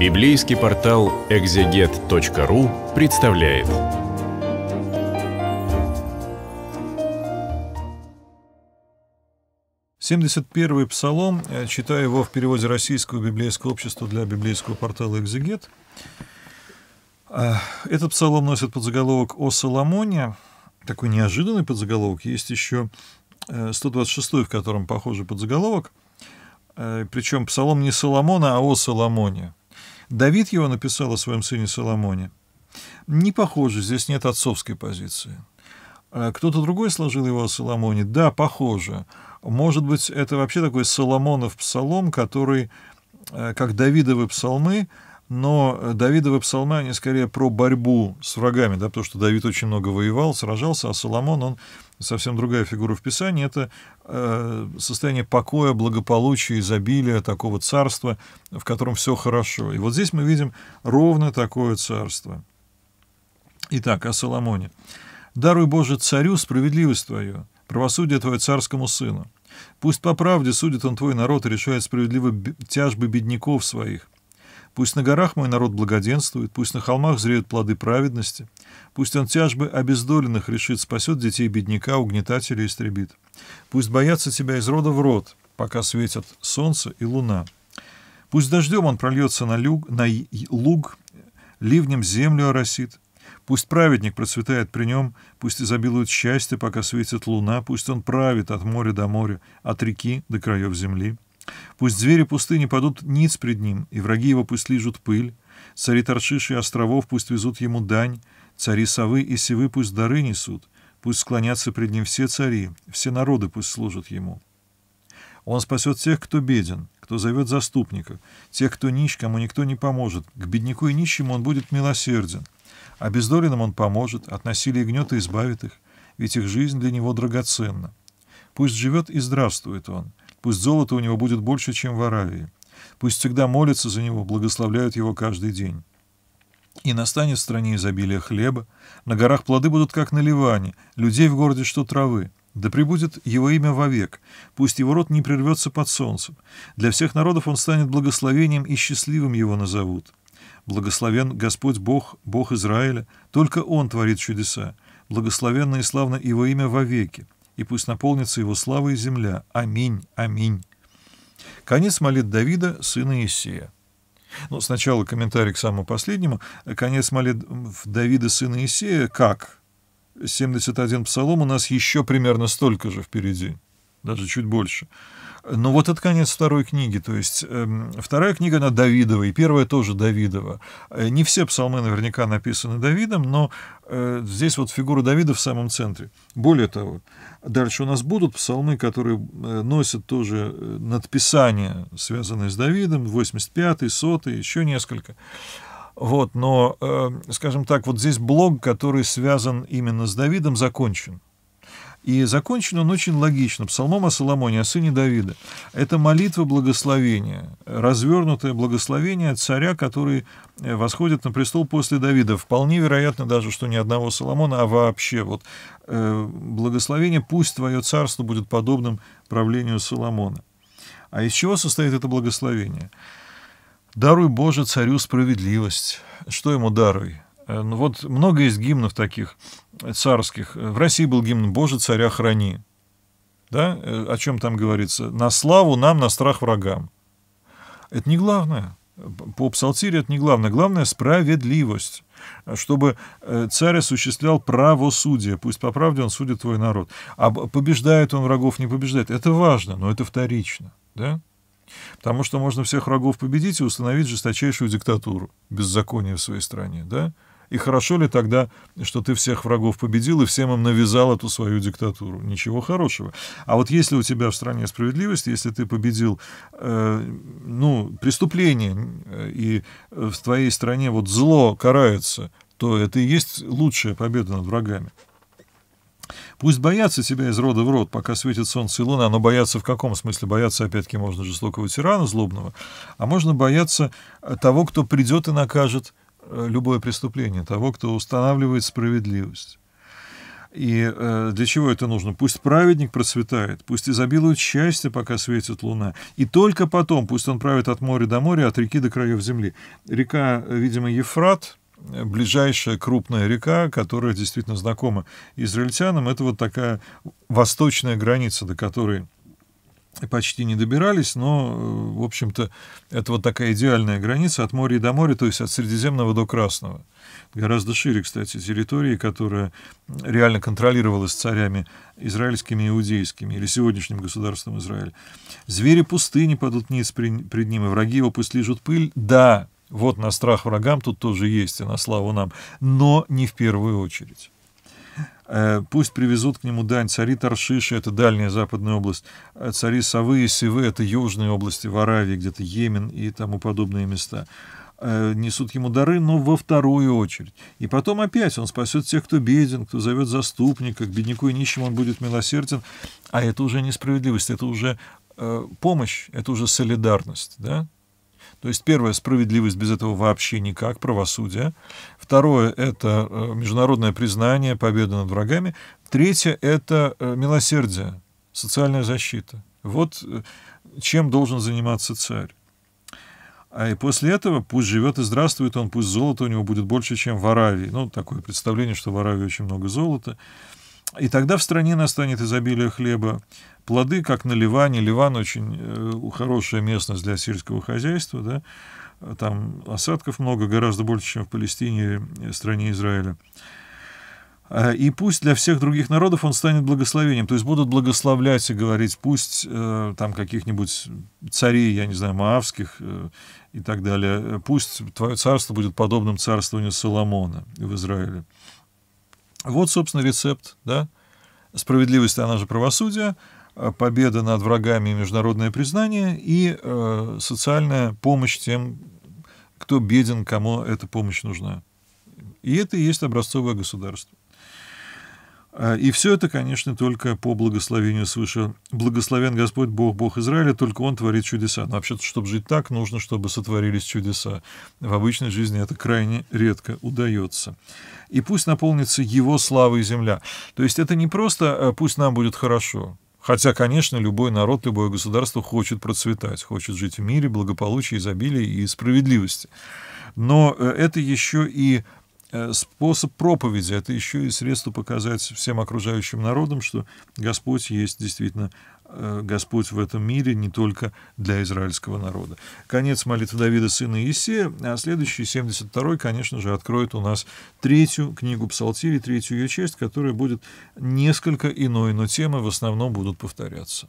Библейский портал экзегет.ру представляет. Семьдесят первый псалом, э, читаю его в переводе Российского библейского общества для библейского портала «Экзегет». А, этот псалом носит подзаголовок «О Соломоне». Такой неожиданный подзаголовок. Есть еще 126, э, в котором похожий подзаголовок. Э, причем псалом не Соломона, а о Соломоне. Давид его написал о своем сыне Соломоне. Не похоже, здесь нет отцовской позиции. А кто-то другой сложил его о Соломоне? Да, похоже. Может быть, это вообще такой Соломонов псалом, который, э, как Давидовы псалмы, но э, Давидовы псалмы, они скорее про борьбу с врагами, да, потому что Давид очень много воевал, сражался, а Соломон, он совсем другая фигура в Писании, это э, состояние покоя, благополучия, изобилия, такого царства, в котором все хорошо. И вот здесь мы видим ровно такое царство. Итак, о Соломоне. «Даруй, Боже, царю справедливость Твою, правосудие Твое царскому сыну. Пусть по правде судит он Твой народ и решает справедливо тяжбы бедняков своих». Пусть на горах мой народ благоденствует, пусть на холмах зреют плоды праведности, пусть он тяжбы обездоленных решит, спасет детей бедняка, угнетателя истребит. Пусть боятся тебя из рода в род, пока светят солнце и луна. Пусть дождем он прольется на, люг, на луг, ливнем землю оросит, Пусть праведник процветает при нем, пусть изобилует счастье, пока светит луна, пусть он правит от моря до моря, от реки до краев земли. Пусть звери пустыни падут ниц пред ним, и враги его пусть лижут пыль, цари Таршиши и островов пусть везут ему дань, цари Совы и Севы пусть дары несут, пусть склонятся пред ним все цари, все народы пусть служат ему. Он спасет тех, кто беден, кто зовет заступника, тех, кто нищ, кому никто не поможет. К бедняку и нищему он будет милосерден. Обездоленным он поможет, от насилия и гнета избавит их, ведь их жизнь для него драгоценна. Пусть живет и здравствует он. Пусть золота у него будет больше, чем в Аравии. Пусть всегда молятся за него, благословляют его каждый день. И настанет в стране изобилие хлеба, на горах плоды будут, как на Ливане, людей в городе, что травы. Да прибудет его имя вовек, пусть его род не прервется под солнцем. Для всех народов он станет благословением, и счастливым его назовут. Благословен Господь Бог, Бог Израиля, только Он творит чудеса. Благословенно и славно его имя вовеки и пусть наполнится его слава и земля. Аминь, аминь. Конец молит Давида, сына Исея. Ну, сначала комментарий к самому последнему. Конец молитв Давида, сына Исея, как? 71 псалом у нас еще примерно столько же впереди, даже чуть больше. Ну вот это конец второй книги. То есть э, вторая книга, она Давидова, и первая тоже Давидова. Э, не все псалмы наверняка написаны Давидом, но э, здесь вот фигура Давида в самом центре. Более того, дальше у нас будут псалмы, которые э, носят тоже э, надписания, связанные с Давидом, 85-й, 100 еще несколько. Вот, но, э, скажем так, вот здесь блок, который связан именно с Давидом, закончен. И закончен он очень логично, псалмом о Соломоне, о сыне Давида. Это молитва благословения, развернутое благословение царя, который э, восходит на престол после Давида. Вполне вероятно даже, что ни одного Соломона, а вообще. Вот, э, благословение «Пусть твое царство будет подобным правлению Соломона». А из чего состоит это благословение? «Даруй, Боже, царю справедливость». Что ему даруй? Э, ну вот много из гимнов таких э, царских. Э, в России был гимн «Боже, царя храни». Да? О чем там говорится? «На славу нам, на страх врагам». Это не главное. По псалтире это не главное. Главное – справедливость чтобы царь осуществлял правосудие. Пусть по правде он судит твой народ. А побеждает он врагов, не побеждает. Это важно, но это вторично. Да? Потому что можно всех врагов победить и установить жесточайшую диктатуру, беззаконие в своей стране. Да? И хорошо ли тогда, что ты всех врагов победил и всем им навязал эту свою диктатуру? Ничего хорошего. А вот если у тебя в стране справедливость, если ты победил э, ну, преступление, э, и в твоей стране вот зло карается, то это и есть лучшая победа над врагами. Пусть боятся тебя из рода в род, пока светит солнце и луна, но боятся в каком смысле? бояться? опять-таки, можно жестокого тирана, злобного, а можно бояться э, того, кто придет и накажет Э, любое преступление, того, кто устанавливает справедливость. И э, для чего это нужно? Пусть праведник процветает, пусть изобилует счастье, пока светит луна. И только потом, пусть он правит от моря до моря, от реки до краев земли. Река, э, видимо, Ефрат, ближайшая крупная река, которая действительно знакома израильтянам, это вот такая восточная граница, до которой почти не добирались, но, э, в общем-то, это вот такая идеальная граница от моря до моря, то есть от Средиземного до Красного. Гораздо шире, кстати, территории, которая реально контролировалась царями израильскими и иудейскими, или сегодняшним государством Израиль. «Звери пустыни падут низ пред ним, и враги его пусть лежат пыль». Да, вот на страх врагам тут тоже есть, и на славу нам, но не в первую очередь. Э, пусть привезут к нему дань цари Таршиши, это дальняя западная область, э, цари Савы и Сивы, это южные области, в Аравии, где-то Йемен и тому подобные места э, несут ему дары, но во вторую очередь. И потом опять он спасет тех, кто беден, кто зовет заступника, к бедняку и нищему он будет милосерден. А это уже несправедливость, это уже помощь, это уже солидарность. Да? То есть, первое, справедливость без этого вообще никак, правосудие. Второе, это э, международное признание победы над врагами. Третье, это э, милосердие, социальная защита. Вот э, чем должен заниматься царь. А и после этого пусть живет и здравствует он, пусть золото у него будет больше, чем в Аравии. Ну, такое представление, что в Аравии очень много золота. И тогда в стране настанет изобилие хлеба. Плоды, как на Ливане. Ливан очень э, хорошая местность для сельского хозяйства. Да? Там осадков много, гораздо больше, чем в Палестине, э, стране Израиля. А, и пусть для всех других народов он станет благословением. То есть будут благословлять и говорить, пусть э, там каких-нибудь царей, я не знаю, маавских э, и так далее, пусть твое царство будет подобным царствованию Соломона в Израиле. Вот, собственно, рецепт. Да? Справедливость, она же правосудие, э, победа над врагами международное признание, и э, социальная помощь тем, кто беден, кому эта помощь нужна. И это и есть образцовое государство. А, и все это, конечно, только по благословению свыше. Благословен Господь Бог, Бог Израиля, только Он творит чудеса. Но вообще-то, чтобы жить так, нужно, чтобы сотворились чудеса. В обычной жизни это крайне редко удается. И пусть наполнится Его славой земля. То есть это не просто э, «пусть нам будет хорошо», Хотя, конечно, любой народ, любое государство хочет процветать, хочет жить в мире, благополучии, изобилии и справедливости. Но э, это еще и Э, способ проповеди, это еще и средство показать всем окружающим народам, что Господь есть действительно э, Господь в этом мире не только для израильского народа. Конец молитвы Давида, сына Иисея, а следующий, 72-й, конечно же, откроет у нас третью книгу Псалтири, третью ее часть, которая будет несколько иной, но темы в основном будут повторяться.